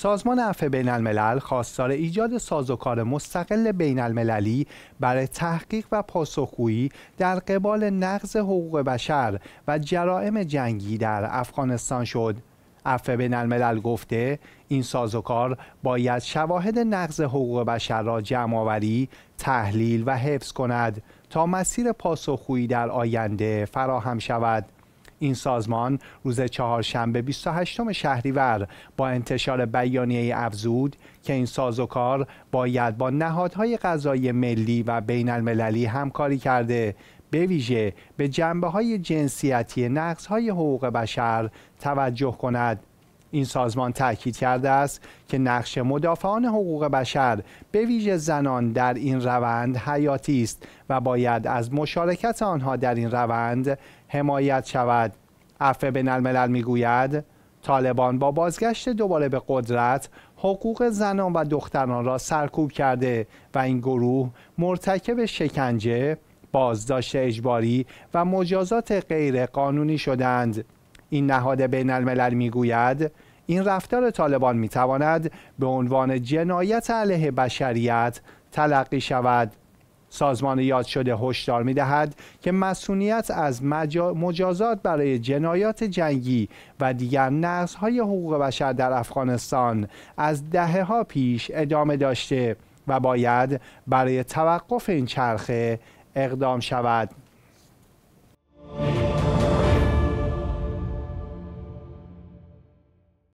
سازمان عفو بین الملل خواستار ایجاد سازوکار مستقل بین المللی برای تحقیق و پاسخگویی در قبال نقض حقوق بشر و جرائم جنگی در افغانستان شد. عفو بین الملل گفته این سازوکار باید شواهد نقض حقوق بشر را جمع آوری، تحلیل و حفظ کند تا مسیر پاسخگویی در آینده فراهم شود. این سازمان روز چهارشنبه 28 شهریور با انتشار بیانیه افزود که این سازوکار باید با نهادهای قضایی ملی و بین المللی همکاری کرده به ویژه به جنبه های جنسیتی نقص های حقوق بشر توجه کند این سازمان تاکید کرده است که نقش مدافعان حقوق بشر به ویژه زنان در این روند حیاتی است و باید از مشارکت آنها در این روند حمایت شود عفو بین الملل میگوید طالبان با بازگشت دوباره به قدرت حقوق زنان و دختران را سرکوب کرده و این گروه مرتکب شکنجه بازداشت اجباری و مجازات غیرقانونی شدند این نهاد بین الملل میگوید این رفتار طالبان می تواند به عنوان جنایت علیه بشریت تلقی شود سازمان یاد شده هشدار می دهد که مسئولیت از مجازات برای جنایات جنگی و دیگر های حقوق بشر در افغانستان از دهه ها پیش ادامه داشته و باید برای توقف این چرخه اقدام شود